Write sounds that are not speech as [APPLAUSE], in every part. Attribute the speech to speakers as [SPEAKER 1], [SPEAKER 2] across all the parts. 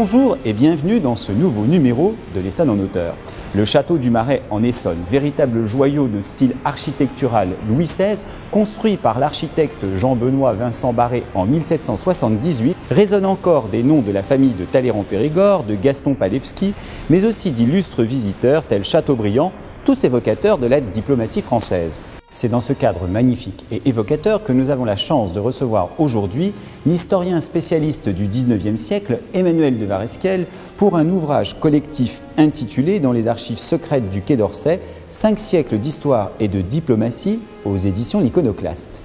[SPEAKER 1] Bonjour et bienvenue dans ce nouveau numéro de l'Essonne en hauteur. Le château du Marais en Essonne, véritable joyau de style architectural Louis XVI, construit par l'architecte Jean-Benoît Vincent Barré en 1778, résonne encore des noms de la famille de Talleyrand-Périgord, de Gaston Palevski, mais aussi d'illustres visiteurs tels Chateaubriand, tous évocateurs de la diplomatie française. C'est dans ce cadre magnifique et évocateur que nous avons la chance de recevoir aujourd'hui l'historien spécialiste du 19e siècle, Emmanuel de Varesquiel, pour un ouvrage collectif intitulé Dans les archives secrètes du Quai d'Orsay, Cinq siècles d'histoire et de diplomatie aux éditions L'Iconoclaste.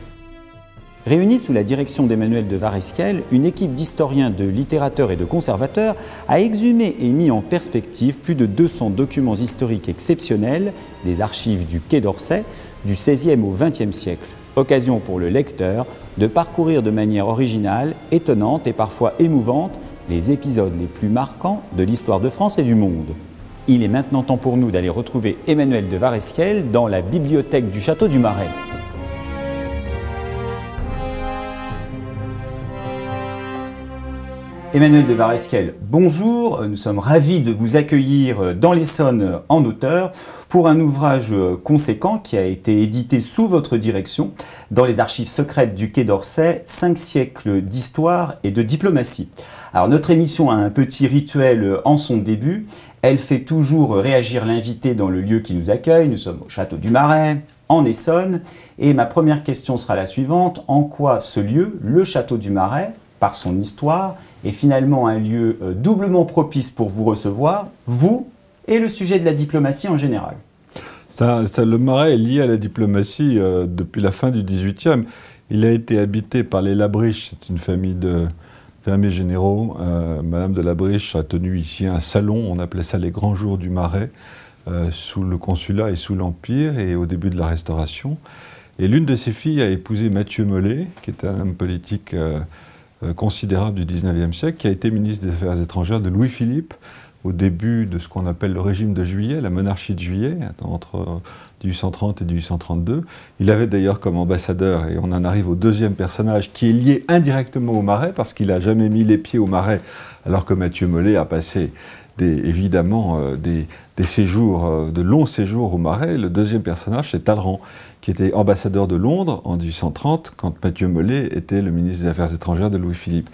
[SPEAKER 1] Réunis sous la direction d'Emmanuel de Varesquel, une équipe d'historiens, de littérateurs et de conservateurs a exhumé et mis en perspective plus de 200 documents historiques exceptionnels des archives du Quai d'Orsay du XVIe au XXe siècle. Occasion pour le lecteur de parcourir de manière originale, étonnante et parfois émouvante les épisodes les plus marquants de l'histoire de France et du monde. Il est maintenant temps pour nous d'aller retrouver Emmanuel de Varesquel dans la bibliothèque du Château du Marais. Emmanuel de Varesquel, bonjour. Nous sommes ravis de vous accueillir dans l'Essonne en auteur pour un ouvrage conséquent qui a été édité sous votre direction dans les archives secrètes du Quai d'Orsay, cinq siècles d'histoire et de diplomatie. Alors notre émission a un petit rituel en son début. Elle fait toujours réagir l'invité dans le lieu qui nous accueille. Nous sommes au château du Marais, en Essonne. Et ma première question sera la suivante. En quoi ce lieu, le château du Marais, par son histoire, et finalement un lieu euh, doublement propice pour vous recevoir, vous et le sujet de la diplomatie en général.
[SPEAKER 2] Ça, le Marais est lié à la diplomatie euh, depuis la fin du XVIIIe. Il a été habité par les Labriche, c'est une famille de fermiers généraux. Euh, Madame de Labriche a tenu ici un salon, on appelait ça les grands jours du Marais, sous le consulat et sous l'Empire, et au début de la Restauration. Et l'une de ses filles a épousé Mathieu Mollet, qui était un homme politique euh, considérable du 19e siècle, qui a été ministre des Affaires étrangères de Louis-Philippe au début de ce qu'on appelle le régime de juillet, la monarchie de juillet, entre 1830 et 1832. Il avait d'ailleurs comme ambassadeur, et on en arrive au deuxième personnage, qui est lié indirectement au Marais, parce qu'il n'a jamais mis les pieds au Marais, alors que Mathieu Mollet a passé évidemment euh, des, séjours, euh, de longs séjours au Marais. Le deuxième personnage, c'est Talleyrand, qui était ambassadeur de Londres en 1830, quand Mathieu Mollet était le ministre des Affaires étrangères de Louis-Philippe.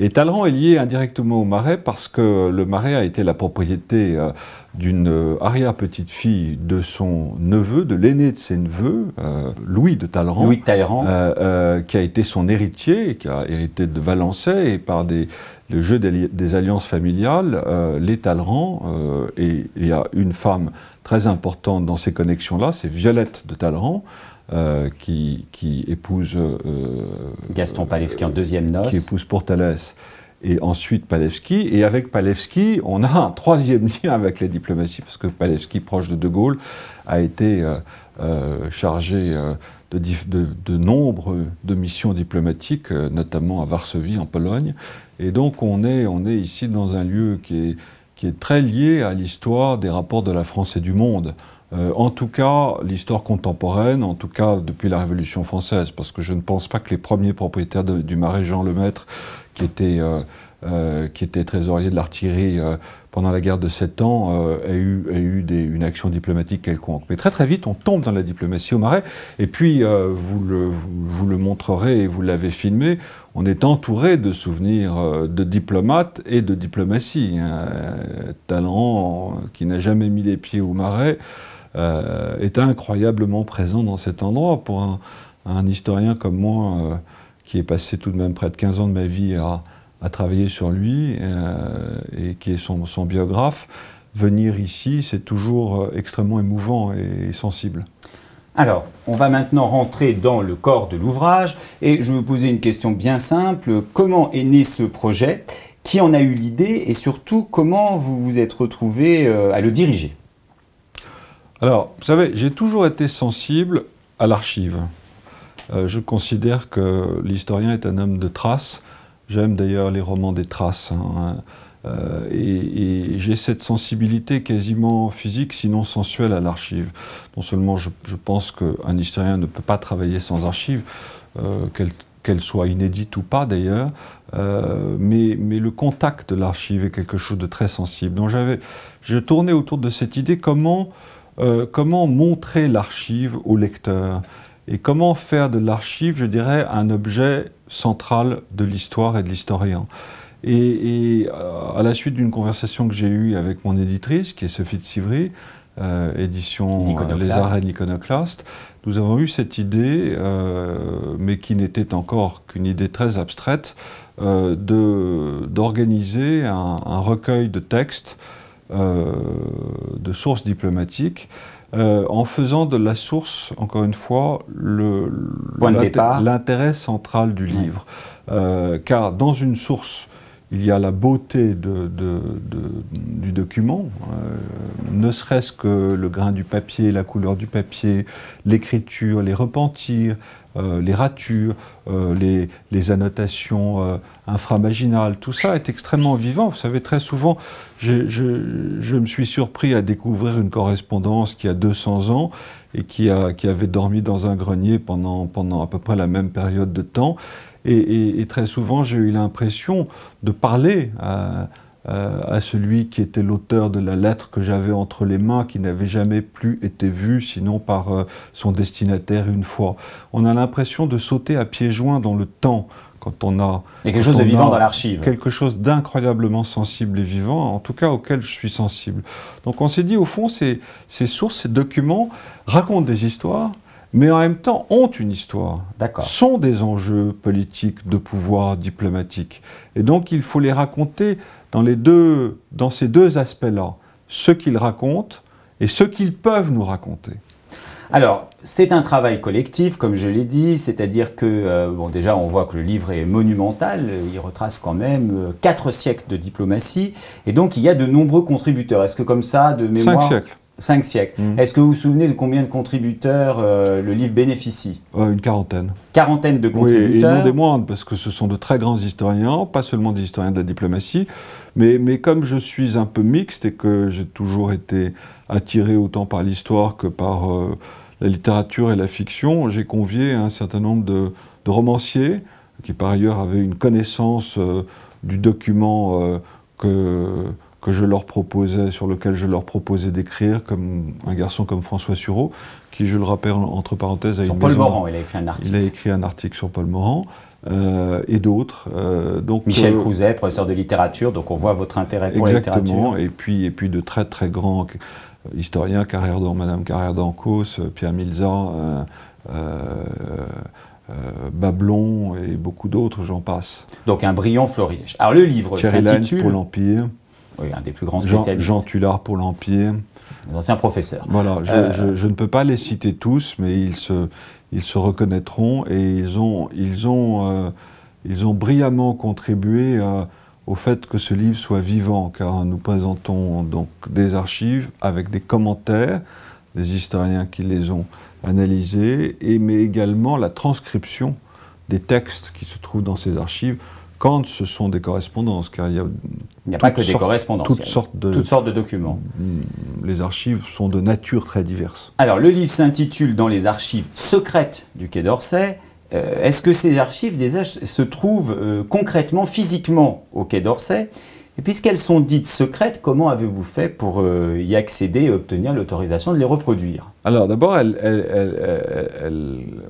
[SPEAKER 2] Et Talleyrand est lié indirectement au Marais parce que le Marais a été la propriété euh, d'une euh, arrière-petite-fille de son neveu, de l'aîné de ses neveux, euh, Louis de Talleyrand, Louis qui a été son héritier, qui a hérité de Valençay, et par des le jeu des, alliances familiales euh, les Talleyrand, euh, et il y a une femme très importante dans ces connexions-là, c'est Violette de Talleyrand, euh, qui, épouse... Gaston Palewski en deuxième noce. Qui épouse Portalès et ensuite Palewski, Et avec Palewski, on a un troisième [LAUGHS] lien avec la diplomatie, parce que Palewski, proche de De Gaulle, a été chargé... De, de, de, nombre de missions diplomatiques, notamment à Varsovie, en Pologne, et donc on est, on est ici dans un lieu qui est, qui est très lié à l'histoire des rapports de la France et du monde. Euh, en tout cas, l'histoire contemporaine, en tout cas depuis la Révolution française, parce que je ne pense pas que les premiers propriétaires du marais Jean Lemaître, qui était, euh, euh, qui était trésorier de l'artillerie pendant la guerre de Sept ans, aient eu, eu une action diplomatique quelconque. Mais très très vite, on tombe dans la diplomatie au marais, et puis vous le, vous, vous, le, montrerez et vous l'avez filmé, on est entouré de souvenirs euh, de diplomates et de diplomatie. Hein. Talent, qui n'a jamais mis les pieds au marais, euh, est incroyablement présent dans cet endroit. Pour un, historien comme moi, euh, qui est passé tout de même près de 15 ans de ma vie à, travailler sur lui, et qui est son biographe, venir ici, c'est toujours extrêmement émouvant et
[SPEAKER 1] sensible. Alors, on va maintenant rentrer dans le corps de l'ouvrage et je vais vous poser une question bien simple. Comment est né ce projet Qui en a eu l'idée Et surtout, comment vous vous êtes retrouvé euh, à le diriger Alors, vous
[SPEAKER 2] savez, j'ai toujours été sensible à l'archive. Euh, je considère que l'historien est un homme de traces. J'aime d'ailleurs les romans des traces. Hein. Euh, et, j'ai cette sensibilité quasiment physique, sinon sensuelle, à l'archive. Non seulement je, pense qu'un historien ne peut pas travailler sans archive, euh, qu'elle soit inédite ou pas d'ailleurs, euh, mais, mais, le contact de l'archive est quelque chose de très sensible. Donc j'avais, je tournais autour de cette idée comment, comment montrer l'archive au lecteur et comment faire de l'archive, je dirais, un objet central de l'histoire et de l'historien. Et, euh, à la suite d'une conversation que j'ai eue avec mon éditrice, qui est Sophie de Civry, euh, édition euh, Les Arènes Iconoclastes, nous avons eu cette idée, mais qui n'était encore qu'une idée très abstraite, d'organiser un, recueil de textes de sources diplomatiques. en faisant de la source, encore une fois, l'intérêt central du livre. car dans une source il y a la beauté du document, euh, ne serait-ce que le grain du papier, la couleur du papier, l'écriture, les repentirs, euh, les ratures, euh, les, annotations inframaginales, tout ça est extrêmement vivant. Vous savez, très souvent, je, me suis surpris à découvrir une correspondance qui a 200 ans et qui, avait dormi dans un grenier pendant à peu près la même période de temps et, très souvent, j'ai eu l'impression de parler à, celui qui était l'auteur de la lettre que j'avais entre les mains, qui n'avait jamais plus été vue, sinon par euh, son destinataire une fois. On a l'impression de sauter à pieds joints dans le temps, quand on a... quelque chose de vivant dans l'archive. Quelque chose d'incroyablement sensible et vivant, en tout cas auquel je suis sensible. Donc on s'est dit, au fond, ces sources, ces documents racontent des histoires, mais en même temps ont une histoire, sont des enjeux politiques, de pouvoir, diplomatiques. Et donc il faut les raconter dans, les deux, dans ces deux aspects-là, ce qu'ils racontent et ce qu'ils peuvent nous raconter.
[SPEAKER 1] Alors, c'est un travail collectif, comme je l'ai dit, c'est-à-dire que, euh, bon, déjà, on voit que le livre est monumental, il retrace quand même euh, quatre siècles de diplomatie, et donc il y a de nombreux contributeurs. Est-ce que comme ça, de mémoire... Cinq siècles. Cinq siècles. Mm. Est-ce que vous vous souvenez de combien de contributeurs euh, le livre bénéficie
[SPEAKER 2] euh, Une quarantaine. Quarantaine de contributeurs. et non des moindres, parce que ce sont de très grands historiens, pas seulement des historiens de la diplomatie, mais, mais comme je suis un peu mixte et que j'ai toujours été attiré autant par l'histoire que par euh, la littérature et la fiction, j'ai convié un certain nombre de, de, romanciers, qui par ailleurs avaient une connaissance du document que que je leur proposais, sur lequel je leur proposais d'écrire, comme un garçon comme François Sureau, qui, je le rappelle entre parenthèses, a sur Paul Morand, il a écrit un article. Il a écrit un article sur Paul Morand. Euh, et d'autres. Euh, donc Michel euh, Crouzet,
[SPEAKER 1] professeur de littérature, donc on voit votre intérêt pour la littérature. et
[SPEAKER 2] puis, et puis de très très grands historiens, Carrière Madame Carrière d'Ancos, Pierre Milzan, Bablon
[SPEAKER 1] et beaucoup d'autres, j'en passe. Donc un brillant florilège. Alors le livre s'intitule... pour
[SPEAKER 2] l'Empire. Oui, un des plus grands spécialistes. Jean, Tullard pour l'Empire. Un ancien professeur. Voilà, je, euh, ne peux pas les citer tous, mais ils se, reconnaîtront et ils ont, euh, brillamment contribué euh, au fait que ce livre soit vivant, car nous présentons donc des archives avec des commentaires des historiens qui les ont analysés, et, mais également la transcription des textes qui se trouvent dans ces archives quand ce sont des correspondances, car il y a, n'y a pas que des correspondances. Toutes sortes de, toutes
[SPEAKER 1] sortes de documents.
[SPEAKER 2] Hmm, les archives sont de nature très diverse.
[SPEAKER 1] Alors, le livre s'intitule Dans les archives secrètes du Quai d'Orsay. Euh, est-ce que ces archives se trouvent euh, concrètement, physiquement au Quai d'Orsay et puisqu'elles sont dites secrètes, comment avez-vous fait pour euh, y accéder et obtenir l'autorisation de les reproduire Alors d'abord,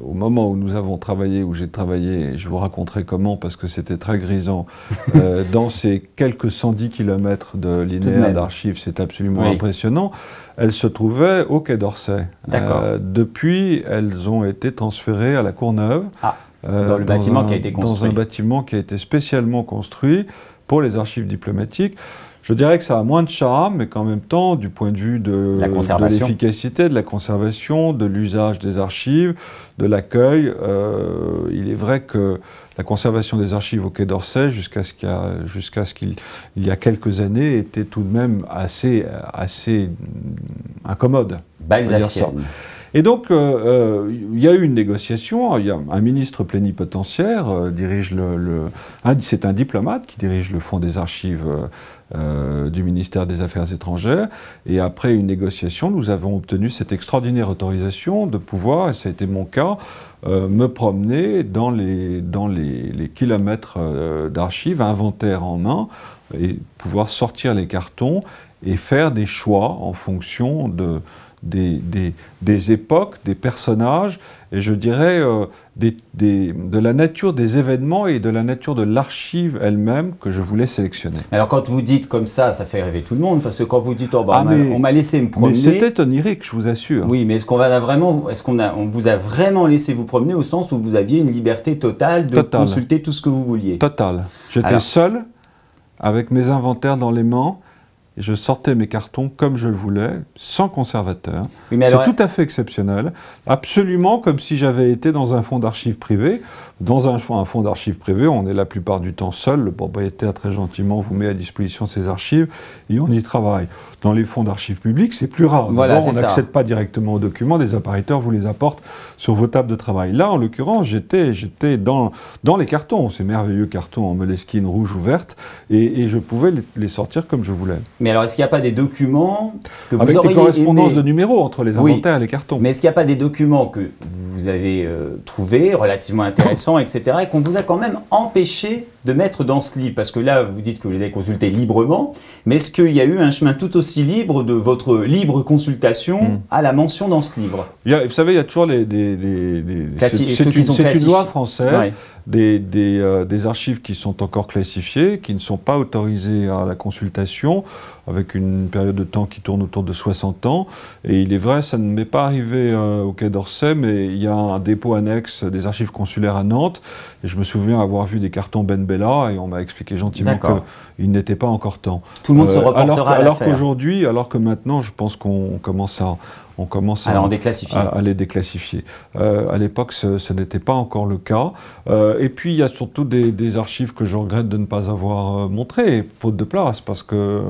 [SPEAKER 1] au moment où nous avons travaillé, où j'ai travaillé, je
[SPEAKER 2] vous raconterai comment parce que c'était très grisant, [LAUGHS] euh, dans ces quelques 110 km de linéaire d'archives, c'est absolument impressionnant, elles se trouvaient au Quai d'Orsay. Euh, depuis, elles ont été transférées à la Courneuve. Ah, euh, dans le bâtiment qui a été construit. Dans un bâtiment qui a été spécialement construit pour les archives diplomatiques. Je dirais que ça a moins de charme, mais qu'en même temps, du point de vue de l'efficacité, de, la conservation, de l'usage des archives, de l'accueil, euh, il est vrai que la conservation des archives au Quai d'Orsay, jusqu'à ce qu'il y a quelques années, était tout de même assez, euh, assez mm, incommode. Et donc, euh, euh, il y a eu une négociation. un ministre plénipotentiaire euh, dirige le. c'est un diplomate qui dirige le fonds des archives du ministère des Affaires étrangères. Et après une négociation, nous avons obtenu cette extraordinaire autorisation de pouvoir, et ça a été mon cas, me promener dans les, dans les, les kilomètres d'archives, inventaire en main, et pouvoir sortir les cartons et faire des choix en fonction de des, des, époques, des personnages, et je dirais euh, de la nature des événements et de la nature de l'archive elle-même que je voulais sélectionner.
[SPEAKER 1] Alors quand vous dites comme ça, ça fait rêver tout le monde, parce que quand vous dites oh, bah, ah, on m'a laissé me promener... c'était onirique, je vous assure. Oui, mais est-ce qu'on est-ce qu'on on vous a vraiment laissé vous promener au sens où vous aviez une liberté totale de consulter tout ce
[SPEAKER 2] que vous vouliez Total. J'étais seul, avec mes inventaires dans les mains, je sortais mes cartons comme je le voulais, sans conservateur. c'est tout à fait exceptionnel, absolument comme si j'avais été dans un fonds d'archives privé. Dans un, un fonds d'archives privé, on est la plupart du temps seul, le propriétaire très gentiment vous met à disposition ses archives et on y travaille. Dans les fonds d'archives publics, c'est plus rare. on n'accède pas directement aux documents, des appariteurs vous les apportent sur vos tables de travail. Là, en l'occurrence, j'étais dans, dans les cartons, ces merveilleux cartons en moleskine rouge ou verte, et, et je pouvais les, sortir comme je voulais.
[SPEAKER 1] Mais alors, est-ce qu'il n'y a pas des documents que ah, vous Avec auriez des correspondances de
[SPEAKER 2] numéros entre les inventaires
[SPEAKER 1] et les cartons. Mais est-ce qu'il n'y a pas des documents que vous avez euh, trouvés relativement intéressants, etc., et qu'on vous a quand même empêché de mettre dans ce livre Parce que là, vous dites que vous les avez consultés librement, mais est-ce qu'il y a eu un chemin tout aussi libre de votre libre consultation hmm. à la mention dans ce livre
[SPEAKER 2] il y a, Vous savez, il y a toujours les... les, c'est une, loi française. Des, euh, des, archives qui sont encore classifiées, qui ne sont pas autorisées à la consultation, avec une période de temps qui tourne autour de 60 ans. Et il est vrai, ça ne m'est pas arrivé euh, au Quai d'Orsay, mais il y a un dépôt annexe des archives consulaires à Nantes. Et je me souviens avoir vu des cartons Ben Ben et on m'a expliqué gentiment qu'il n'était pas encore temps. Tout le monde se euh, reportera alors, Alors qu'aujourd'hui, alors que maintenant, je pense qu'on commence à, on commence à, les déclassifier. Euh, à l'époque, ce, n'était pas encore le cas. Euh, et puis, il y a surtout des, archives que je regrette de ne pas avoir euh, montrées, faute de place, parce que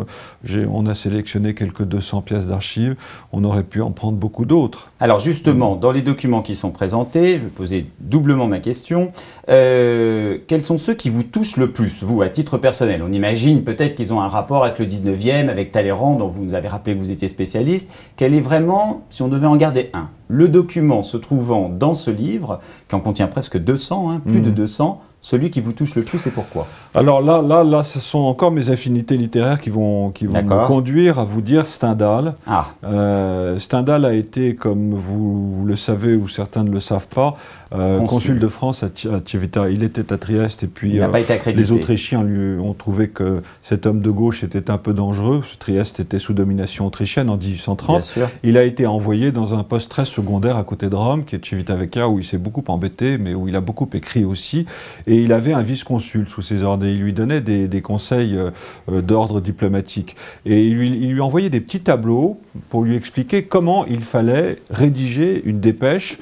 [SPEAKER 1] on a sélectionné quelques 200 pièces d'archives, on aurait pu en prendre beaucoup d'autres. Alors justement, dans les documents qui sont présentés, je vais poser doublement ma question, quels sont ceux qui vous touchent le plus, vous, à titre personnel On imagine peut-être qu'ils ont un rapport avec le 19e, avec Talleyrand, dont vous nous avez rappelé que vous étiez spécialiste. Quel est vraiment si on devait en garder un, le document se trouvant dans ce livre, qui en contient presque 200, hein, plus de 200, mm. celui qui vous touche le plus et pourquoi
[SPEAKER 2] Alors là, là, là, ce sont encore mes affinités littéraires qui vont, qui vont me conduire à vous dire Stendhal. Ah. Euh, Stendhal a été, comme vous le savez ou certains ne le savent pas, euh, consul de France à, Civita. Il était à Trieste et puis euh, les Autrichiens lui ont trouvé que cet homme de gauche était un peu dangereux. Trieste était sous domination autrichienne en 1830. Il a été envoyé dans un poste très secondaire à côté de Rome, qui est Civita Vecchia, où il s'est beaucoup embêté, mais où il a beaucoup écrit aussi. Et il avait un vice-consul sous ses ordres et il lui donnait des, conseils euh, d'ordre diplomatique. Et il lui envoyait des petits tableaux pour lui expliquer comment il fallait rédiger une dépêche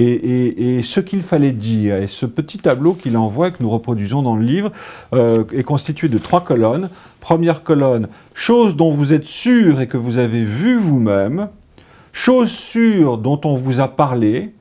[SPEAKER 2] et, ce qu'il fallait dire. Et ce petit tableau qu'il envoie, que nous reproduisons dans le livre, euh, est constitué de trois colonnes. Première colonne, chose dont vous êtes sûr et que vous avez vu vous-même. Chose sûre dont
[SPEAKER 1] on vous a parlé,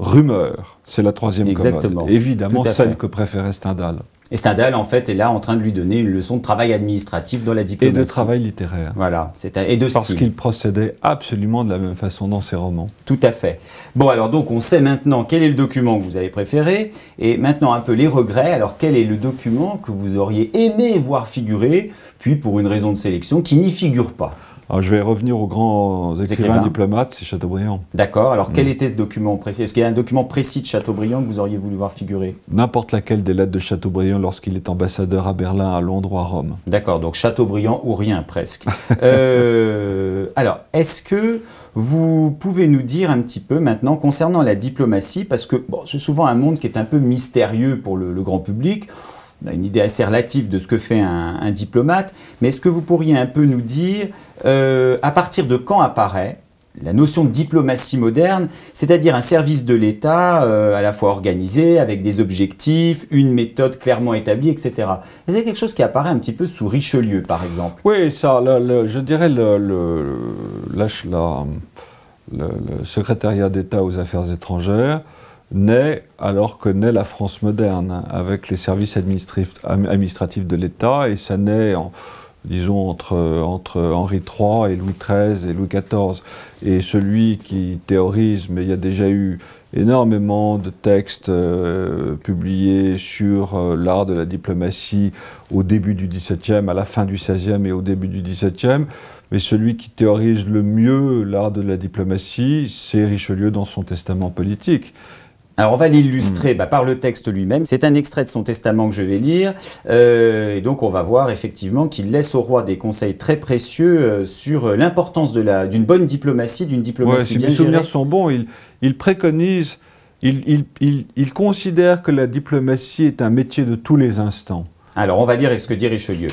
[SPEAKER 2] rumeur. C'est la troisième colonne. Évidemment, celle que préférait Stendhal.
[SPEAKER 1] Et Stendhal, en fait, est là en train de lui donner une leçon de travail administratif dans la diplomatie. Et de travail littéraire. Voilà, et de Parce qu'il procédait absolument de la même façon dans ses romans. Tout à fait. Bon, alors donc, on sait maintenant quel est le document que vous avez préféré, et maintenant un peu les regrets. Alors, quel est le document que vous auriez aimé voir figurer, puis pour une raison de sélection, qui n'y figure pas je vais revenir aux grands écrivains,
[SPEAKER 2] diplomates, c'est Chateaubriand.
[SPEAKER 1] D'accord. Alors, quel mm. était ce document précis Est-ce qu'il y a un document précis de Chateaubriand que vous auriez voulu voir figurer N'importe
[SPEAKER 2] laquelle des lettres de Chateaubriand lorsqu'il est ambassadeur à Berlin, à Londres ou à Rome. D'accord. Donc, Chateaubriand ou
[SPEAKER 1] rien presque. [LAUGHS] Euh, alors, est-ce que vous pouvez nous dire un petit peu maintenant concernant la diplomatie Parce que c'est souvent un monde qui est un peu mystérieux pour le grand public on a une idée assez relative de ce que fait un, diplomate, mais est-ce que vous pourriez un peu nous dire euh, à partir de quand apparaît la notion de diplomatie moderne, c'est-à-dire un service de l'État euh, à la fois organisé, avec des objectifs, une méthode clairement établie, etc. C'est quelque chose qui apparaît un petit peu sous Richelieu, par exemple. Oui,
[SPEAKER 2] ça, je dirais le, le, le secrétariat d'État aux affaires étrangères naît alors que naît la France moderne, avec les services administratifs de l'État, et ça naît, disons, entre, Henri III et Louis XIII et Louis XIV. Et celui qui théorise, mais il y a déjà eu énormément de textes euh, publiés sur euh, l'art de la diplomatie au début du XVIIe, à la fin du XVIe et au début du XVIIe. Mais celui qui théorise le mieux l'art de la diplomatie, c'est
[SPEAKER 1] Richelieu dans son testament politique. Alors on va l'illustrer hmm. bah, par le texte lui-même. C'est un extrait de son testament que je vais lire. Euh, et donc on va voir effectivement qu'il laisse au roi des conseils très précieux euh, sur euh, l'importance d'une bonne diplomatie, d'une diplomatie ouais, si souvenirs sont bons, il, il préconise, il, il considère que la diplomatie
[SPEAKER 2] est un métier de tous les instants.
[SPEAKER 1] Alors on va lire ce que dit Richelieu.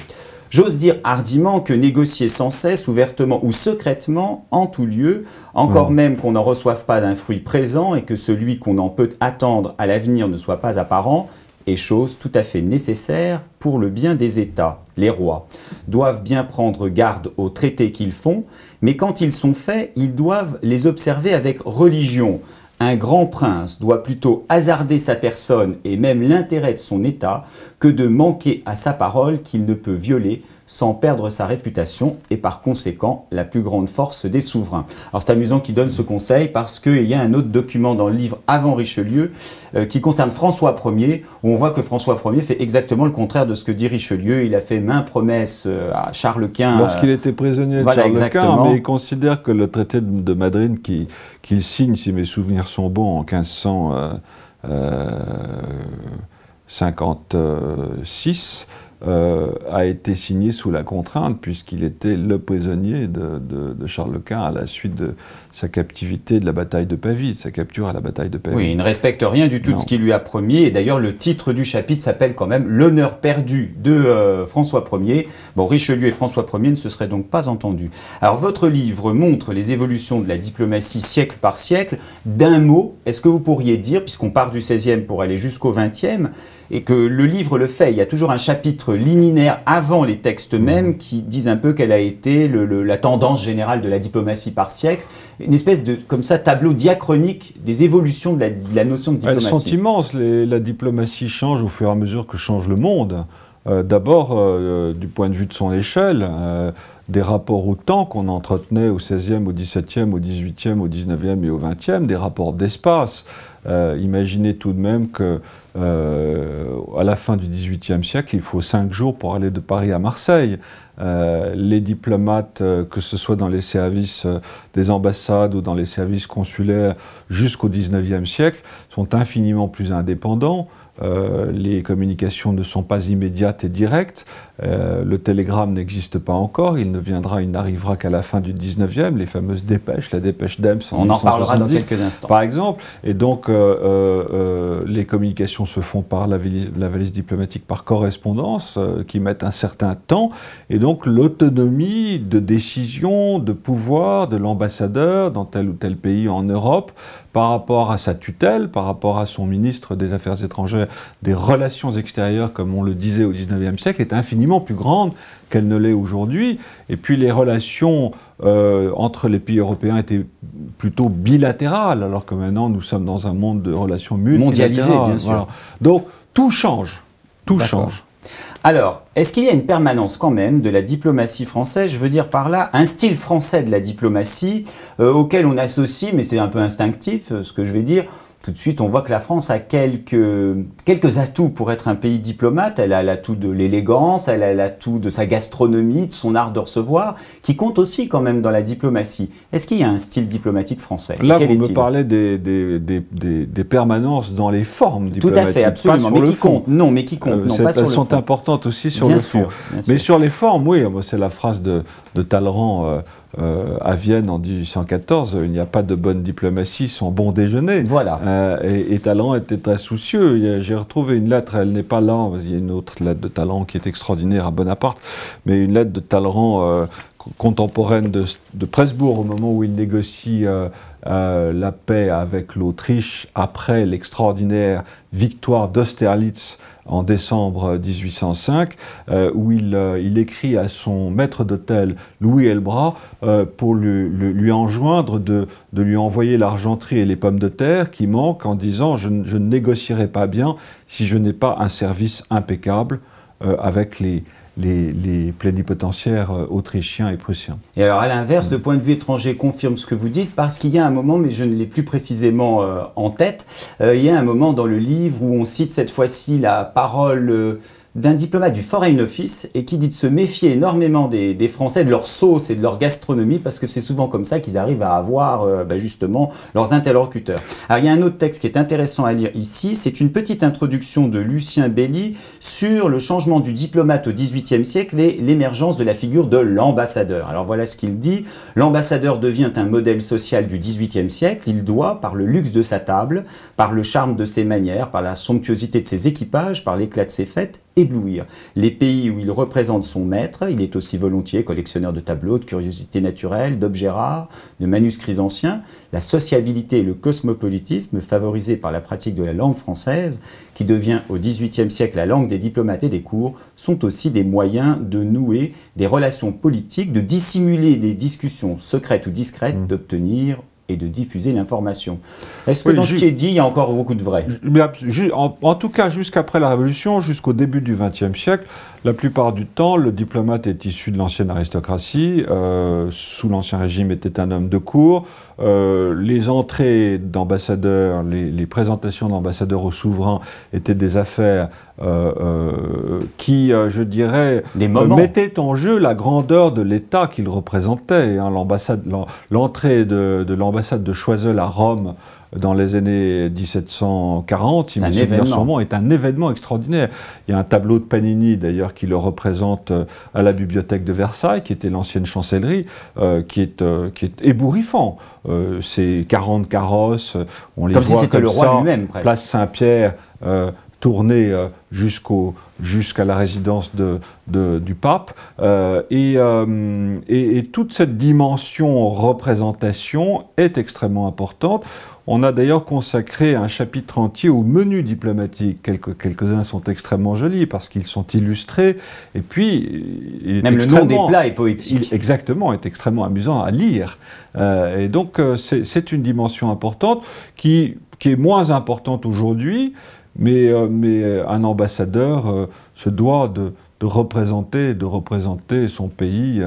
[SPEAKER 1] J'ose dire hardiment que négocier sans cesse, ouvertement ou secrètement, en tout lieu, encore hmm. même qu'on n'en reçoive pas d'un fruit présent et que celui qu'on en peut attendre à l'avenir ne soit pas apparent, est chose tout à fait nécessaire pour le bien des États. Les rois doivent bien prendre garde aux traités qu'ils font, mais quand ils sont faits, ils doivent les observer avec religion, un grand prince doit plutôt hasarder sa personne et même l'intérêt de son État que de manquer à sa parole qu'il ne peut violer sans perdre sa réputation et par conséquent la plus grande force des souverains. Alors c'est amusant qu'il donne ce conseil parce qu'il y a un autre document dans le livre avant Richelieu euh, qui concerne François Ier où on voit que François Ier fait exactement le contraire de ce que dit Richelieu. Il a fait main promesse euh, à Charles Quint. Lorsqu'il euh, était prisonnier de Charles Quint, mais il
[SPEAKER 2] considère que le traité de Madrid qu'il signe, si mes souvenirs sont bons, en 1556... Euh, a été signé sous la contrainte, puisqu'il était le prisonnier de, de Charles Quint à la suite de, sa captivité de la bataille
[SPEAKER 1] de Pavie, sa capture à la bataille de Pavie. Oui, il ne respecte rien du tout de ce qui lui a promis. Et d'ailleurs, le titre du chapitre s'appelle quand même L'honneur perdu de euh, François Ier. Bon, Richelieu et François Ier ne se seraient donc pas entendus. Alors, votre livre montre les évolutions de la diplomatie siècle par siècle. D'un mot, est-ce que vous pourriez dire, puisqu'on part du 16e pour aller jusqu'au 20e, et que le livre le fait. Il y a toujours un chapitre liminaire avant les textes mêmes mmh. qui disent un peu quelle a été la tendance générale de la diplomatie par siècle une espèce de comme ça, tableau diachronique des évolutions de la, notion de diplomatie. Elles sont
[SPEAKER 2] immenses. la diplomatie change au fur et à mesure que change le monde. Euh, d'abord, euh, euh, du point de vue de son échelle, des rapports au temps qu'on entretenait au 16e, au 17e, au 18e, au 19e et au 20e, des rapports d'espace. imaginez tout de même que à la fin du XVIIIe siècle, il faut cinq jours pour aller de Paris à Marseille. Euh, les diplomates, euh, que ce soit dans les services euh, des ambassades ou dans les services consulaires jusqu'au 19e siècle, sont infiniment plus indépendants. Euh, les communications ne sont pas immédiates et directes, euh, le télégramme n'existe pas encore, il ne viendra, il n'arrivera qu'à la fin du 19e, les fameuses dépêches, la dépêche d'Ems en On en parlera dans quelques instants. Par exemple, et donc euh, les communications se font par la valise diplomatique par correspondance, qui mettent un certain temps, et donc l'autonomie de décision, de pouvoir de l'ambassadeur dans tel ou tel pays en Europe par rapport à sa tutelle, par rapport à son ministre des Affaires étrangères des relations extérieures, comme on le disait au 19e siècle, est infiniment plus grande qu'elle ne l'est aujourd'hui. Et puis les relations euh, entre les pays européens étaient plutôt bilatérales, alors que maintenant nous sommes dans un monde de relations mondialisées. Bien sûr. Donc tout
[SPEAKER 1] change, tout change. Alors, est-ce qu'il y a une permanence quand même de la diplomatie française Je veux dire par là un style français de la diplomatie euh, auquel on associe, mais c'est un peu instinctif euh, ce que je vais dire, tout de suite, on voit que la France a quelques, quelques atouts pour être un pays diplomate. Elle a l'atout de l'élégance, elle a l'atout de sa gastronomie, de son art de recevoir, qui compte aussi quand même dans la diplomatie. Est-ce qu'il y a un style diplomatique français Là, vous me
[SPEAKER 2] parlez des, des, permanences dans les formes diplomatiques. Tout à fait, absolument. mais qui compte
[SPEAKER 1] Non, mais qui compte euh, non, pas sur le sont importantes aussi sur le fond.
[SPEAKER 2] Mais sur les formes, oui, euh, c'est la phrase de, de Talleyrand. Euh, euh, à Vienne en 1814, il n'y a pas de bonne diplomatie sans bon déjeuner. Voilà. Euh, et, Talent était très soucieux. J'ai retrouvé une lettre, elle n'est pas là, il y a une autre lettre de Talent qui est extraordinaire à Bonaparte, mais une lettre de Talleyrand euh, contemporaine de, de, Presbourg au moment où il négocie euh, euh, la paix avec l'Autriche après l'extraordinaire victoire d'Austerlitz en décembre 1805, euh, où il, écrit à son maître d'hôtel Louis Elbras pour lui, enjoindre de, lui envoyer l'argenterie et les pommes de terre qui manquent en disant je ne négocierai pas bien si je n'ai pas un service impeccable avec les, les, les, plénipotentiaires euh, autrichiens et prussiens.
[SPEAKER 1] Et alors à l'inverse, le point de vue étranger confirme ce que vous dites parce qu'il y a un moment, mais je ne l'ai plus précisément euh, en tête, euh, il y a un moment dans le livre où on cite cette fois-ci la parole d'un diplomate du Foreign Office et qui dit de se méfier énormément des, Français, de leur sauce et de leur gastronomie, parce que c'est souvent comme ça qu'ils arrivent à avoir euh, bah, justement leurs interlocuteurs. Alors il y a un autre texte qui est intéressant à lire ici, c'est une petite introduction de Lucien Belli sur le changement du diplomate au XVIIIe siècle et l'émergence de la figure de l'ambassadeur. Alors voilà ce qu'il dit, l'ambassadeur devient un modèle social du XVIIIe siècle, il doit, par le luxe de sa table, par le charme de ses manières, par la somptuosité de ses équipages, par l'éclat de ses fêtes, éblouir. Les pays où il représente son maître, il est aussi volontiers collectionneur de tableaux, de curiosités naturelles, d'objets rares, de manuscrits anciens. La sociabilité et le cosmopolitisme favorisés par la pratique de la langue française, qui devient au XVIIIe siècle la langue des diplomates et des cours, sont aussi des moyens de nouer des relations politiques, de dissimuler des discussions secrètes ou discrètes, mmh. d'obtenir et de diffuser l'information. Est-ce que dans ce qui est dit, il y a encore beaucoup de vrai en, tout cas, jusqu'après la
[SPEAKER 2] Révolution, jusqu'au début du XXe siècle, la plupart du temps, le diplomate est issu de l'ancienne aristocratie. Euh, sous l'Ancien Régime, était un homme de cour. Euh, les entrées d'ambassadeurs, les, présentations d'ambassadeurs aux souverains étaient des affaires euh, euh, qui, je dirais, mettaient en jeu la grandeur de l'État qu'ils représentaient. Hein. l'entrée de l'ambassade de Choiseul à Rome dans les années 1740, imaginez est un événement extraordinaire. Il y a un tableau de Panini d'ailleurs qui le représente euh, à la bibliothèque de Versailles, qui était l'ancienne chancellerie, euh, qui, est, euh, qui est ébouriffant. ces 40 carrosses, on les voit si c'était le roi lui-même, Place Saint-Pierre tournée euh, jusqu'au jusqu'à la résidence de, du pape. Euh, euh, et, et, toute cette dimension représentation est extrêmement importante. On a d'ailleurs consacré un chapitre entier au menu diplomatique. quelques Quelques-uns sont extrêmement jolis parce qu'ils sont illustrés. Et puis, même le nom des plats est poétique. exactement, est extrêmement amusant à lire. et donc, c'est une dimension importante qui, qui est moins importante aujourd'hui. Mais, euh, euh, un ambassadeur euh, se doit de, représenter, de représenter son pays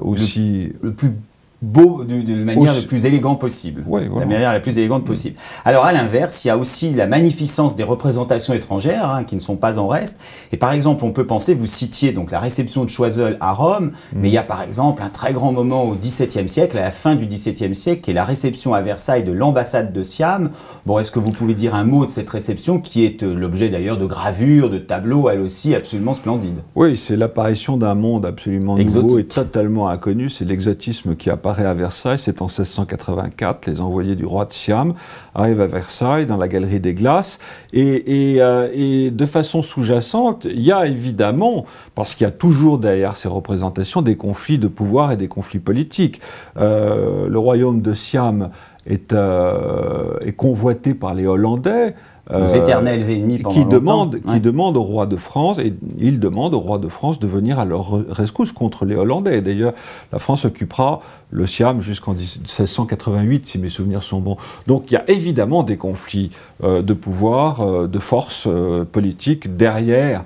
[SPEAKER 1] aussi. le plus beau de, manière la plus élégante possible. Oui, La manière la plus élégante possible. Alors à l'inverse, il y a aussi la magnificence des représentations étrangères hein, qui ne sont pas en reste. Et par exemple, on peut penser, vous citiez donc la réception de Choiseul à Rome, mm. mais il y a par exemple un très grand moment au XVIIe siècle, à la fin du XVIIe siècle, qui est la réception à Versailles de l'ambassade de Siam. Bon, est-ce que vous pouvez dire un mot de cette réception qui est euh, l'objet d'ailleurs de gravures, de tableaux, elle aussi absolument splendide
[SPEAKER 2] Oui, c'est l'apparition d'un monde absolument nouveau et totalement inconnu. C'est l'exotisme qui apparaît apparaît à Versailles, c'est en 1684, les envoyés du roi de Siam arrivent à Versailles dans la galerie des glaces, euh, et, de façon sous-jacente, il y a évidemment, parce qu'il y a toujours derrière ces représentations des conflits de pouvoir et des conflits politiques. Euh, le royaume de Siam est euh, convoité par les Hollandais, euh, éternels ennemis qui demandent, qui demandent au roi de France, et il demandent au roi de France de venir à leur rescousse contre les Hollandais. D'ailleurs, la France occupera le Siam jusqu'en 1688, si mes souvenirs sont bons. Donc il y a évidemment des conflits euh, de pouvoir, euh, de force politique derrière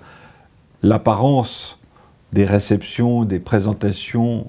[SPEAKER 2] l'apparence des réceptions, des présentations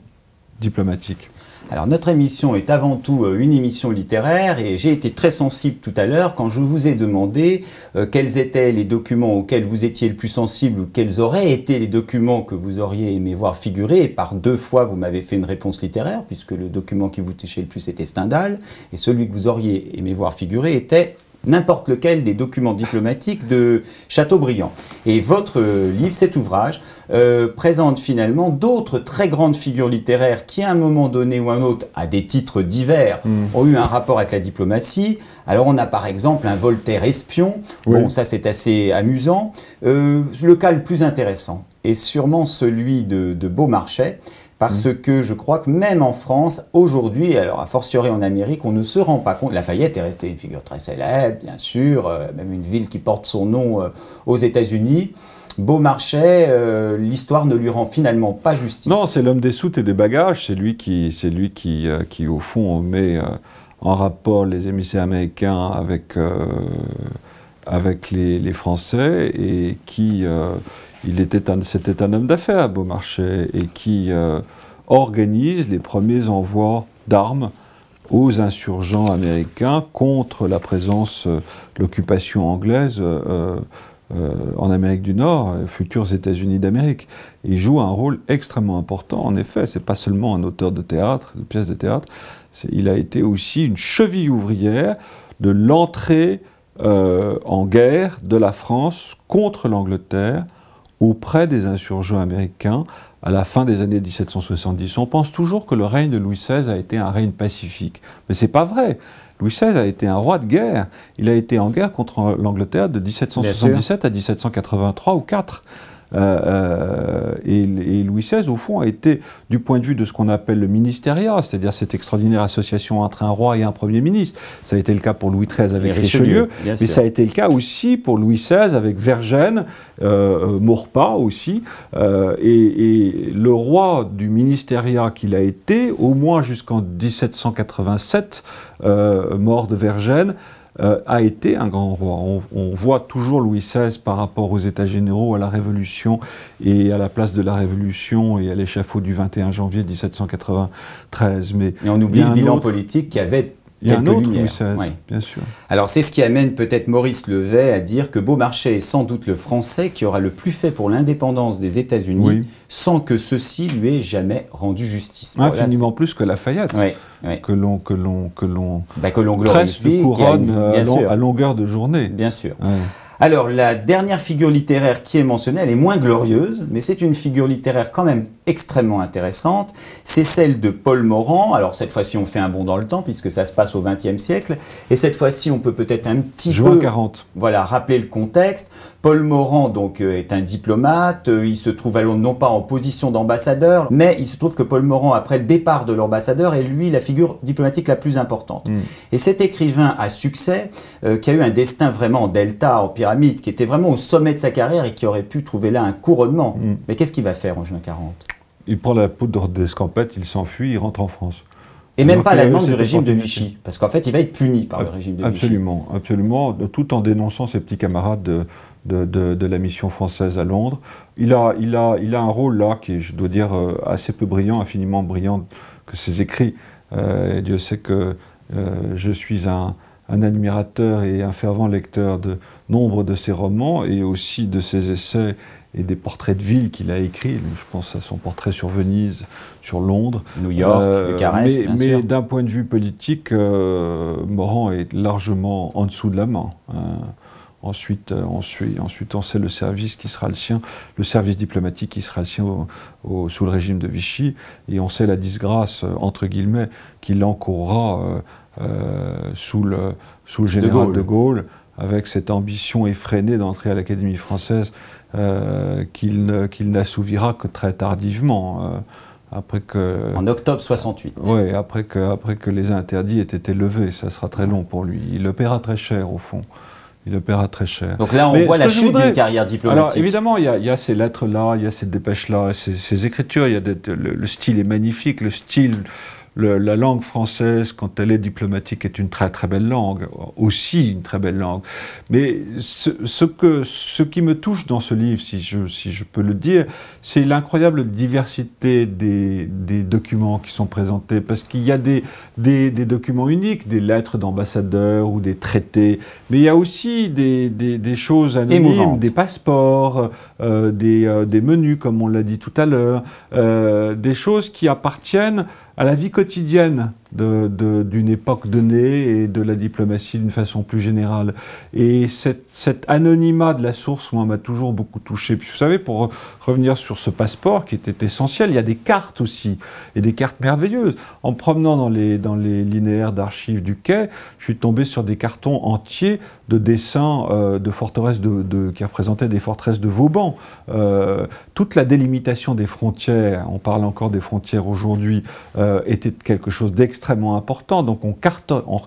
[SPEAKER 1] diplomatiques. Alors notre émission est avant tout euh, une émission littéraire et j'ai été très sensible tout à l'heure quand je vous ai demandé euh, quels étaient les documents auxquels vous étiez le plus sensible ou quels auraient été les documents que vous auriez aimé voir figurer. Et par deux fois, vous m'avez fait une réponse littéraire puisque le document qui vous touchait le plus était Stendhal et celui que vous auriez aimé voir figurer était n'importe lequel des documents diplomatiques de Chateaubriand. Et votre euh, livre, cet ouvrage, euh, présente finalement d'autres très grandes figures littéraires qui, à un moment donné ou à un autre, à des titres divers, hmm. ont eu un rapport avec la diplomatie. Alors on a par exemple un Voltaire espion, bon ça c'est assez amusant. Euh, le cas le plus intéressant est sûrement celui de Beaumarchais, parce mhm. que je crois que même en France, aujourd'hui, alors à fortiori en Amérique, on ne se rend pas compte. Lafayette est restée une figure très célèbre, bien sûr, euh, même une ville qui porte son nom euh, aux États-Unis. Beaumarchais, marché, euh, l'histoire ne lui rend finalement pas justice. Non, c'est l'homme des
[SPEAKER 2] soutes et des bagages, c'est lui qui, c'est lui qui, qui, au fond, met en rapport les émissaires américains avec, avec les, les, Français et qui, c'était un homme d'affaires, Beaumarchais, et qui euh, organise les premiers envois d'armes aux insurgents américains contre la présence, euh, l'occupation anglaise euh, en Amérique du Nord, futurs États-Unis d'Amérique. Il joue un rôle extrêmement important, en effet, c'est pas seulement un auteur de théâtre, de pièces de théâtre, il a été aussi une cheville ouvrière de l'entrée en guerre de la France contre l'Angleterre auprès des insurgés américains à la fin des années 1770. On pense toujours que le règne de Louis XVI a été un règne pacifique, mais c'est pas vrai. Louis XVI a été un roi de guerre. Il a été en guerre contre l'Angleterre de 1777 à 1783 ou 4. Euh, euh, et, Louis XVI, au fond, a été, du point de vue de ce qu'on appelle le ministériat, c'est-à-dire cette extraordinaire association entre un roi et un Premier ministre. Ça a été le cas pour Louis XIII avec Richelieu, mais ça a été le cas aussi pour Louis XVI avec Vergène, euh, euh, Maurepas aussi. et, et, le roi du ministériat qu'il a été, au moins jusqu'en 1787, mort de Vergène, euh, a été un grand roi. On, voit toujours Louis XVI par rapport aux États généraux, à la Révolution et à la place de la Révolution et à l'échafaud du 21 janvier 1793. Mais et on oublie le bilan
[SPEAKER 1] politique qui avait il y a un autre bien sûr. Alors c'est ce qui amène peut-être Maurice Levet à dire que Beaumarchais est sans doute le Français qui aura le plus fait pour l'indépendance des États-Unis sans que ceci lui ait jamais rendu justice. infiniment plus que Lafayette, que l'on que l'on que l'on bah, couronne à, longueur de journée. Bien sûr. Alors, la dernière figure littéraire qui est mentionnée, elle est moins glorieuse, mais c'est une figure littéraire quand même extrêmement intéressante. C'est celle de Paul Morand. Alors, cette fois-ci, on fait un bond dans le temps, puisque ça se passe au XXe siècle. Et cette fois-ci, on peut peut-être un petit Juin peu... 40. Voilà, rappeler le contexte. Paul Morand, donc, euh, est un diplomate. Euh, il se trouve alors non pas en position d'ambassadeur, mais il se trouve que Paul Morand, après le départ de l'ambassadeur, est lui la figure diplomatique la plus importante. Hmm. Et cet écrivain à succès, euh, qui a eu un destin vraiment en delta, en pirate qui était vraiment au sommet de sa carrière et qui aurait pu trouver là un couronnement. Mm. Mais qu'est-ce qu'il va faire en juin 40 Il prend la poudre d'escampette, il s'enfuit, il rentre en France.
[SPEAKER 2] Et même pas la du régime de Vichy,
[SPEAKER 1] parce qu'en fait, il va être
[SPEAKER 2] puni par le régime de Vichy. Absolument, absolument, tout en dénonçant ses petits camarades de, la mission française à Londres. Il a, il, a, il a un rôle là qui est, je dois dire, euh, assez peu brillant, infiniment brillant que ses écrits. Euh, Dieu sait que euh, je suis un, un admirateur et un fervent lecteur de nombre de ses romans et aussi de ses essais et des portraits de villes qu'il a écrits. Je pense à son portrait sur Venise, sur Londres. New York, euh, Mais, d'un point de vue politique, euh, Morand est largement en dessous de la main. Hein. ensuite, euh, ensuite, ensuite, on sait le service qui sera le sien, le service diplomatique qui sera le sien sous le régime de Vichy, et on sait la disgrâce, entre guillemets, qu'il encourra euh, sous, le, général de Gaulle, avec cette ambition effrénée d'entrer à l'Académie française euh, qu'il n'assouvira que très tardivement. Euh, après que, en octobre 68. Oui, après que, que les interdits aient été levés, ça sera très long pour lui. Il le paiera très cher, au fond. Il le paiera très cher. Donc là, on voit la chute carrière diplomatique. évidemment, il y, a ces lettres-là, il y a ces dépêches-là, ces, ces, écritures, y a le, le, style est magnifique, le style le, la langue française, quand elle est diplomatique, est une très très belle langue, aussi une très belle langue. Mais ce, ce que, ce qui me touche dans ce livre, si je, si je peux le dire, c'est l'incroyable diversité des, des, documents qui sont présentés, parce qu'il y a des, des, des, documents uniques, des lettres d'ambassadeurs ou des traités, mais il y a aussi des, choses anonymes, des passeports, euh, euh, des, menus, comme on l'a dit tout à l'heure, euh, des choses qui appartiennent à la vie quotidienne d'une époque donnée et de la diplomatie d'une façon plus générale. Et cet anonymat de la source, moi, m'a toujours beaucoup touché. Puis vous savez, pour revenir sur ce passeport qui était essentiel, il y a des cartes aussi, et des cartes merveilleuses. En promenant dans les, dans les linéaires d'archives du quai, je suis tombé sur des cartons entiers de dessins euh, de forteresses de, qui représentaient des forteresses de Vauban. Euh, toute la délimitation des frontières, on parle encore des frontières aujourd'hui, euh, était quelque chose d'extrêmement extrêmement important. Donc on, cartonne, on,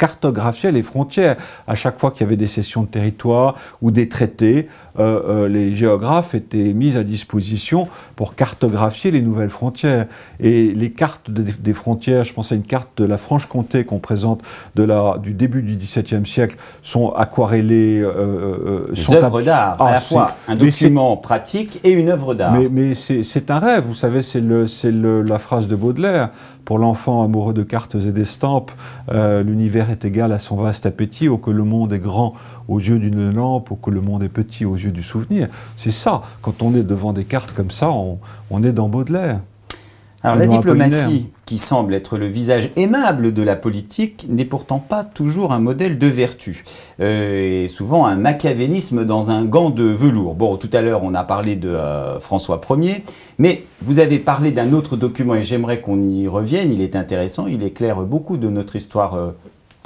[SPEAKER 2] Cartographier les frontières. À chaque fois qu'il y avait des cessions de territoire ou des traités, euh, euh, les géographes étaient mis à disposition pour cartographier les nouvelles frontières. Et les cartes des frontières, je pense à une carte de la Franche-Comté qu'on présente du début du XVIIe siècle, sont aquarellées. Euh, euh des œuvres d'art, à la ah, fois un document
[SPEAKER 1] pratique et une œuvre d'art. Mais,
[SPEAKER 2] mais c'est un rêve, vous savez, c'est la phrase de Baudelaire. Pour l'enfant amoureux de cartes et d'estampes, l'univers est égal à son vaste appétit, ou que le monde est grand aux yeux d'une lampe, ou que le monde est petit aux yeux du souvenir. C'est ça. Quand on est devant des cartes comme ça, on, est dans Baudelaire. Alors la diplomatie,
[SPEAKER 1] qui semble être le visage aimable de la politique, n'est pourtant pas toujours un modèle de vertu, euh, et souvent un machiavélisme dans un gant de velours. Bon, tout à l'heure on a parlé de François euh, François Ier, mais vous avez parlé d'un autre document et j'aimerais qu'on y revienne, il est intéressant, il éclaire beaucoup de notre histoire euh,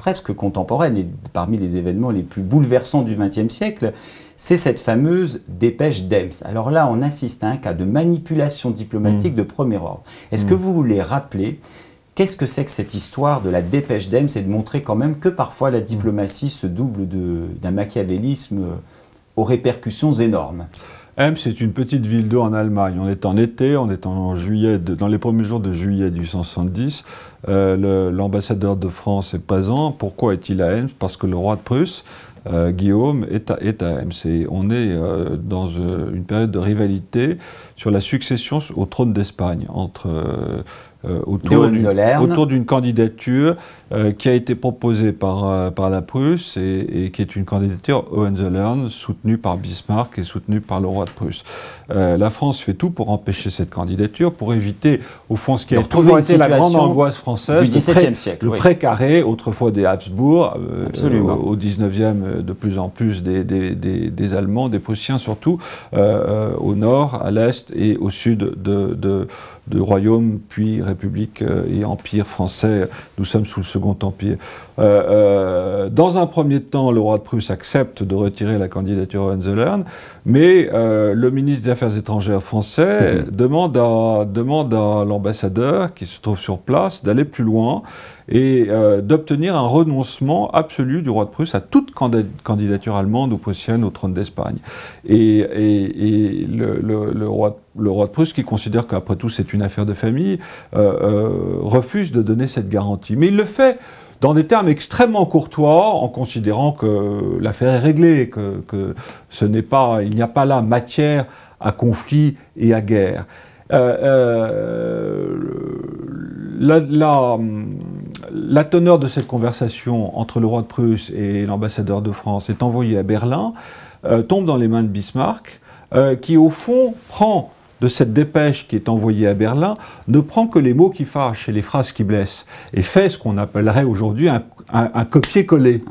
[SPEAKER 1] presque contemporaine et parmi les événements les plus bouleversants du XXe siècle, c'est cette fameuse dépêche d'Ems. Alors là, on assiste à un cas de manipulation diplomatique mmh. de premier ordre. Est-ce mmh. que vous voulez rappeler Qu'est-ce que c'est que cette histoire de la dépêche d'Ems et de montrer quand même que parfois la diplomatie se double d'un machiavélisme aux répercussions énormes
[SPEAKER 2] Ems c'est une petite ville d'eau en Allemagne. On est en été, on est en juillet, dans les premiers jours de juillet 1870. Euh, l'ambassadeur de France est présent. Pourquoi est-il à Ems Parce que le roi de Prusse, euh, Guillaume, est à, Ems. à on est euh, dans une période de rivalité sur la succession au trône d'Espagne, entre autour d'une candidature euh, qui a été proposée par, euh, par la Prusse et, qui est une candidature Hohenzollern soutenue par Bismarck et soutenue par le roi de Prusse. Euh, la France fait tout pour empêcher cette candidature, pour éviter, au fond, ce qui a toujours été la grande angoisse française du XVIIe siècle. Le précaré, autrefois des Habsbourg, au XIXe de plus en plus des, des, des, Allemands, des Prussiens surtout, au nord, à l'est et au sud de, de, de royaume, puis république et empire français. Nous sommes sous le second euh, euh, dans un premier temps, le roi de Prusse accepte de retirer la candidature Hohenzollern, mais euh, le ministre des Affaires étrangères français [LAUGHS] demande à l'ambassadeur qui se trouve sur place d'aller plus loin et euh, d'obtenir un renoncement absolu du roi de Prusse à toute candidature allemande ou prussienne au trône d'Espagne. Et, le, roi, de Prusse, qui considère qu'après tout c'est une affaire de famille, euh, euh, refuse de donner cette garantie. Mais il le fait dans des termes extrêmement courtois, en considérant que l'affaire est réglée, que, que ce n'est il n'y a pas là matière à conflit et à guerre. Euh, euh, la, teneur de cette conversation entre le roi de Prusse et l'ambassadeur de France est envoyée à Berlin, euh, tombe dans les mains de Bismarck, qui au fond prend de cette dépêche qui est envoyée à Berlin, ne prend que les mots qui fâchent et les phrases qui blessent, et fait ce qu'on appellerait aujourd'hui un, copier-coller,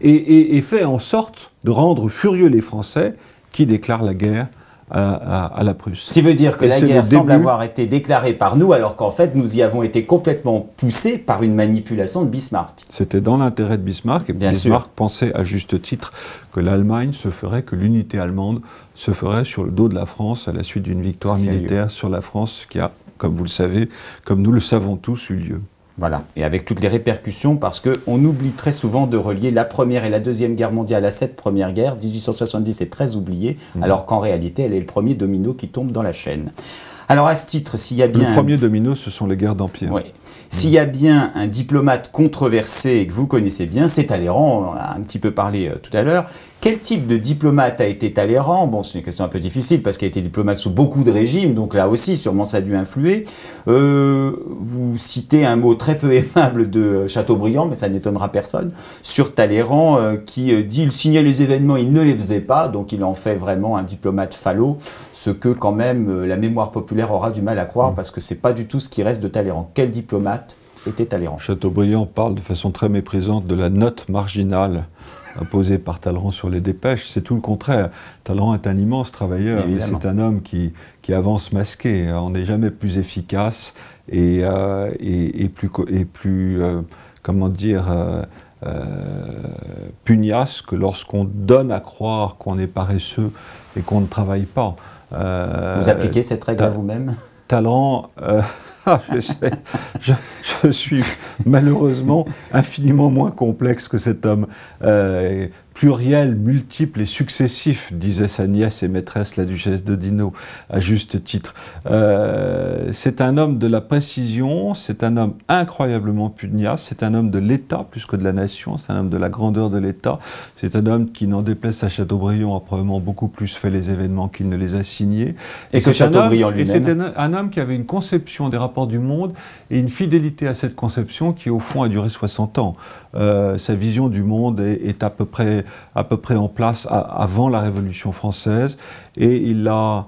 [SPEAKER 2] et, et fait en sorte de rendre furieux les Français qui déclarent la guerre à, la Prusse. Ce qui veut dire que la guerre semble avoir
[SPEAKER 1] été déclarée par nous, alors qu'en fait, nous y avons été complètement poussés par une manipulation de Bismarck.
[SPEAKER 2] C'était dans l'intérêt de Bismarck, et Bismarck pensait à juste titre que l'Allemagne se ferait, que l'unité allemande se ferait sur le dos de la France à la suite d'une victoire militaire sur la France qui a, comme vous le savez, comme nous le savons tous, eu lieu.
[SPEAKER 1] Voilà, et avec toutes les répercussions, parce qu'on oublie très souvent de relier la Première et la Deuxième Guerre mondiale à cette Première Guerre. 1870 est très oubliée, mhm. alors qu'en réalité, elle est le premier domino qui tombe dans la chaîne. Alors à ce titre, s'il y a bien... Le premier domino, ce sont les guerres d'Empire. Oui. Mhm. S'il y a bien un diplomate controversé que vous connaissez bien, c'est Talleyrand, on en a un petit peu parlé euh, tout à l'heure, quel type de diplomate a été Talleyrand Bon, c'est une question un peu difficile parce qu'il a été diplomate sous beaucoup de régimes, donc là aussi, sûrement, ça a dû influer. Euh, vous citez un mot très peu aimable de euh, Chateaubriand, mais ça n'étonnera personne, sur Talleyrand euh, qui dit il signait les événements, il ne les faisait pas, donc il en fait vraiment un diplomate fallot, ce que quand même la mémoire populaire aura du mal à croire mm. parce que c'est pas du tout ce qui reste de Talleyrand. Quel diplomate était Talleyrand
[SPEAKER 2] Chateaubriand parle de façon très méprisante de la note marginale Imposé par Talleyrand sur les dépêches. C'est tout le contraire. talent est un immense travailleur, c'est un homme qui, qui avance masqué. On n'est jamais plus efficace et, euh, et, plus, et plus euh, comment dire, euh, pugnace que lorsqu'on donne à croire qu'on est paresseux et qu'on ne travaille pas. vous appliquez cette règle à vous-même Talleyrand ah, je, suis malheureusement infiniment moins complexe que cet homme. Euh, pluriel, multiple et successif, disait sa nièce et maîtresse, la duchesse de Dino, à juste titre. Euh, c'est un homme de la précision, c'est un homme incroyablement pugnace, c'est un homme de l'État plus que de la nation, c'est un homme de la grandeur de l'État, c'est un homme qui, n'en déplaise à Chateaubriand, a probablement beaucoup plus fait les événements qu'il ne les a signés. Et, que Chateaubriand lui-même. C'est un, homme qui avait une conception des rapports du monde et une fidélité à cette conception qui, au fond, a duré 60 ans. Euh, sa vision du monde est à peu près à peu près en place avant la Révolution française, et il la,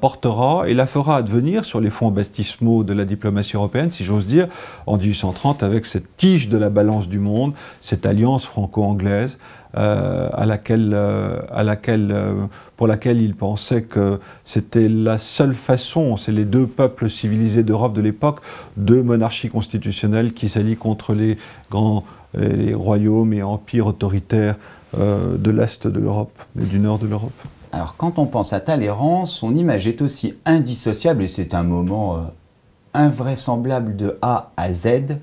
[SPEAKER 2] portera et la fera advenir sur les fonds baptismaux de la diplomatie européenne, si j'ose dire, en 1830, avec cette tige de la balance du monde, cette alliance franco-anglaise, euh, à laquelle, euh, euh, pour laquelle il pensait que c'était la seule façon, c'est les deux peuples civilisés d'Europe de l'époque, deux monarchies constitutionnelles qui s'allient contre les grands euh,
[SPEAKER 1] les royaumes et empires autoritaires euh, de l'Est de l'Europe et du Nord de l'Europe. Alors quand on pense à Talleyrand, son image est aussi indissociable, et c'est un moment euh, invraisemblable de A à Z,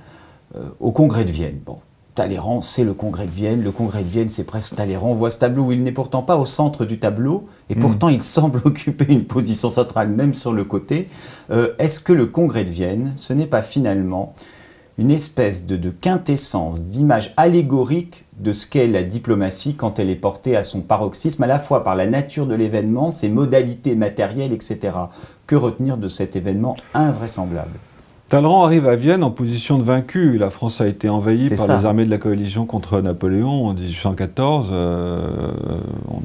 [SPEAKER 1] au Congrès de Vienne. Bon, Talleyrand, c'est le Congrès de Vienne. Le Congrès de Vienne, c'est presque Talleyrand. On voit ce tableau où il n'est pourtant pas au centre du tableau, et hmm. pourtant il semble [LAUGHS] occuper une position centrale, même sur le côté. Est-ce que le Congrès de Vienne, ce n'est pas finalement une espèce de, quintessence, d'image allégorique de ce qu'est la diplomatie quand elle est portée à son paroxysme, à la fois par la nature de l'événement, ses modalités matérielles, etc. Que retenir de cet événement invraisemblable
[SPEAKER 2] Talleyrand arrive à Vienne en position de vaincu. La France a été envahie par les armées de la coalition contre Napoléon en 1814. Euh,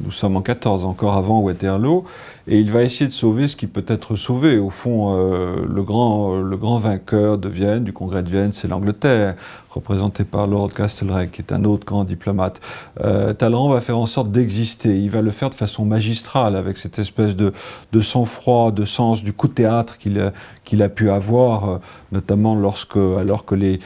[SPEAKER 2] nous sommes en 14, encore avant Waterloo et il va essayer de sauver ce qui peut être sauvé. Au fond, euh, le, grand, euh, le grand vainqueur de Vienne, du congrès de Vienne, c'est l'Angleterre, représenté par Lord Castlereagh, qui est un autre grand diplomate. Euh, Talleyrand va faire en sorte d'exister. Il va le faire de façon magistrale, avec cette espèce de, de sang-froid, de sens du coup de théâtre qu'il a, qu'il a pu avoir, notamment lorsque, alors que les,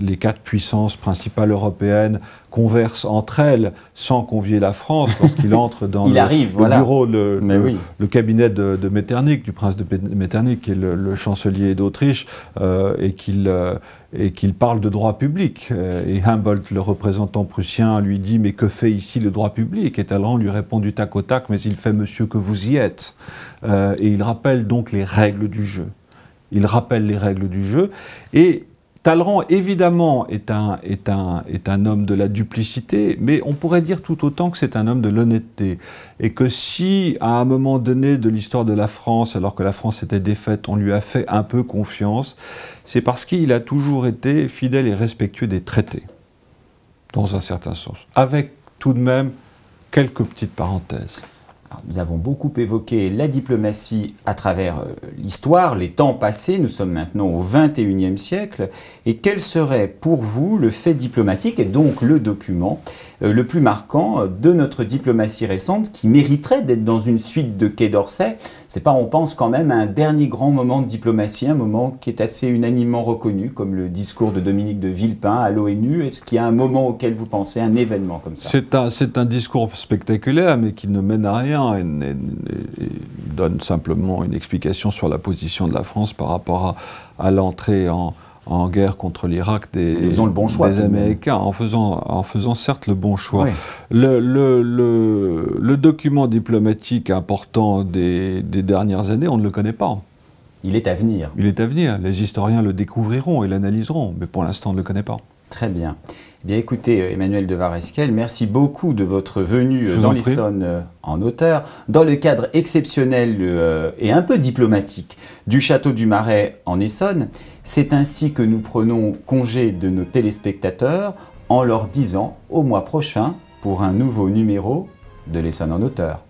[SPEAKER 2] les quatre puissances principales européennes conversent entre elles sans convier la France lorsqu'il [LAUGHS] entre dans le, bureau, le, cabinet de, Metternich, du prince de Metternich, qui est le, chancelier d'Autriche, euh, et qu'il euh, et qu'il parle de droit public. Euh, et Humboldt, le représentant prussien, lui dit Mais que fait ici le droit public Et Talleyrand lui répond du tac au tac Mais il fait, monsieur, que vous y êtes. et il rappelle donc les règles du jeu. Il rappelle les règles du jeu. Et Talleyrand, évidemment, est un, est un homme de la duplicité, mais on pourrait dire tout autant que c'est un homme de l'honnêteté. Et que si, à un moment donné de l'histoire de la France, alors que la France était défaite, on lui a fait un peu confiance, c'est parce qu'il a toujours été fidèle et respectueux des traités,
[SPEAKER 1] dans un certain sens. Avec tout de même quelques petites parenthèses nous avons beaucoup évoqué la diplomatie à travers euh, l'histoire, les temps passés, nous sommes maintenant au 21e siècle, et quel serait pour vous le fait diplomatique, et donc le document, euh, le plus marquant euh, de notre diplomatie récente qui mériterait d'être dans une suite de Quai d'Orsay c'est pas, on pense quand même à un dernier grand moment de diplomatie, un moment qui est assez unanimement reconnu, comme le discours de Dominique de Villepin à l'ONU. Est-ce qu'il y a un moment auquel vous pensez, un événement comme ça
[SPEAKER 2] C'est un, discours spectaculaire, mais qui ne mène à rien et, donne simplement une explication sur la position de la France par rapport à l'entrée en, en guerre contre l'Irak des, Américains, en faisant, en faisant certes le bon choix. Le, document diplomatique important des, des dernières années, on ne le connaît pas. Il est à venir. Il est à
[SPEAKER 1] venir. Les historiens le découvriront et l'analyseront, mais pour l'instant, on ne le connaît pas. Très bien. Eh bien, écoutez, euh, Emmanuel de Varesquel, merci beaucoup de votre venue euh, dans l'Essonne euh, en hauteur, dans le cadre exceptionnel et un peu diplomatique du Château du Marais en Essonne. C'est ainsi que nous prenons congé de nos téléspectateurs en leur disant au mois prochain pour un nouveau numéro de l'Essonne en hauteur.